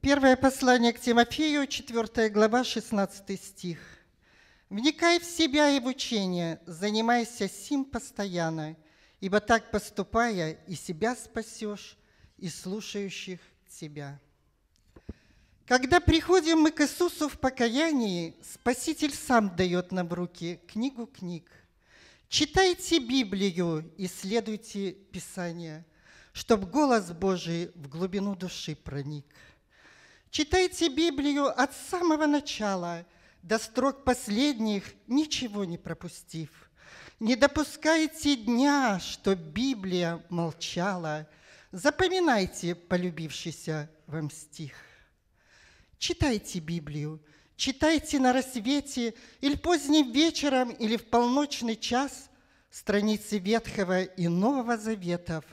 Первое послание к Тимофею, 4 глава, 16 стих. «Вникай в себя и в учение, занимайся сим постоянно, ибо так поступая и себя спасешь, и слушающих тебя». Когда приходим мы к Иисусу в покаянии, Спаситель сам дает нам в руки книгу книг. Читайте Библию, и следуйте Писание, чтоб голос Божий в глубину души проник – Читайте Библию от самого начала, до строк последних, ничего не пропустив. Не допускайте дня, что Библия молчала. Запоминайте полюбившийся вам стих. Читайте Библию, читайте на рассвете или поздним вечером, или в полночный час страницы Ветхого и Нового Заветов.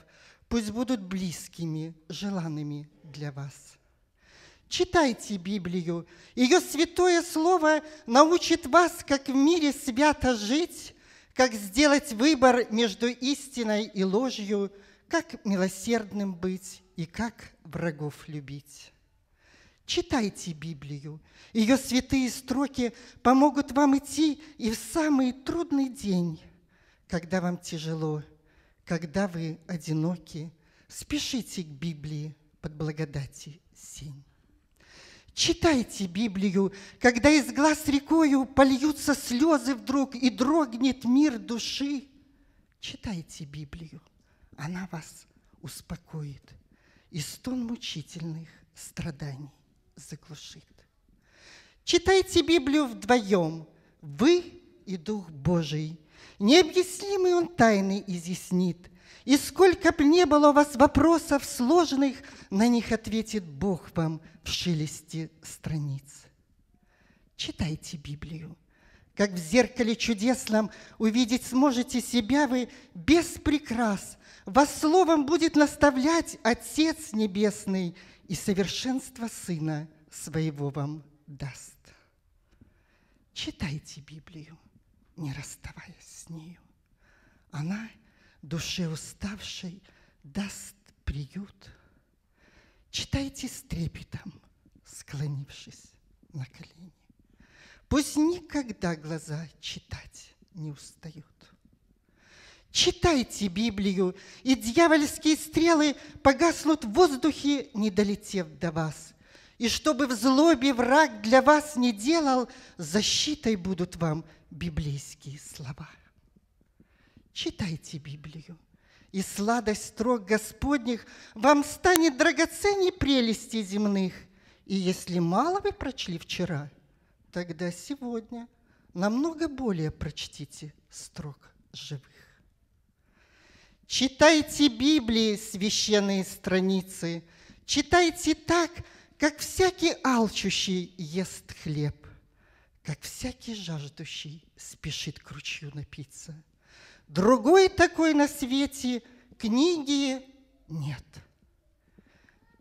Пусть будут близкими, желанными для вас. Читайте Библию. Ее святое слово научит вас, как в мире свято жить, как сделать выбор между истиной и ложью, как милосердным быть и как врагов любить. Читайте Библию. Ее святые строки помогут вам идти и в самый трудный день, когда вам тяжело, когда вы одиноки. Спешите к Библии под благодати сень. Читайте Библию, когда из глаз рекою польются слезы вдруг и дрогнет мир души. Читайте Библию, она вас успокоит и стон мучительных страданий заглушит. Читайте Библию вдвоем, вы и Дух Божий. Необъяснимый он тайны изъяснит, и сколько б не было у вас вопросов сложных, на них ответит Бог вам в шелесте страниц. Читайте Библию. Как в зеркале чудесном увидеть сможете себя вы без прикрас. Вас словом будет наставлять Отец Небесный и совершенство Сына своего вам даст. Читайте Библию, не расставаясь с нею. Она – душе уставшей даст приют. Читайте с трепетом, склонившись на колени. Пусть никогда глаза читать не устают. Читайте Библию, и дьявольские стрелы погаснут в воздухе, не долетев до вас. И чтобы в злобе враг для вас не делал, защитой будут вам библейские слова читайте Библию, и сладость строк Господних вам станет драгоценней прелести земных. И если мало вы прочли вчера, тогда сегодня намного более прочтите строк живых. Читайте Библии священные страницы, читайте так, как всякий алчущий ест хлеб, как всякий жаждущий спешит к ручью напиться – Другой такой на свете книги нет.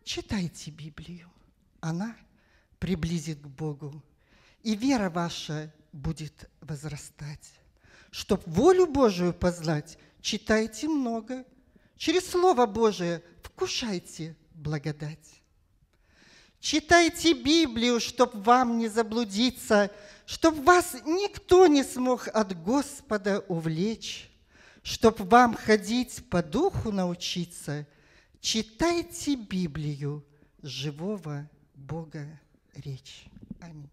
Читайте Библию, она приблизит к Богу, и вера ваша будет возрастать. Чтоб волю Божию познать, читайте много, через Слово Божие вкушайте благодать. Читайте Библию, чтоб вам не заблудиться, чтоб вас никто не смог от Господа увлечь чтобы вам ходить по духу научиться, читайте Библию живого Бога речь. Аминь.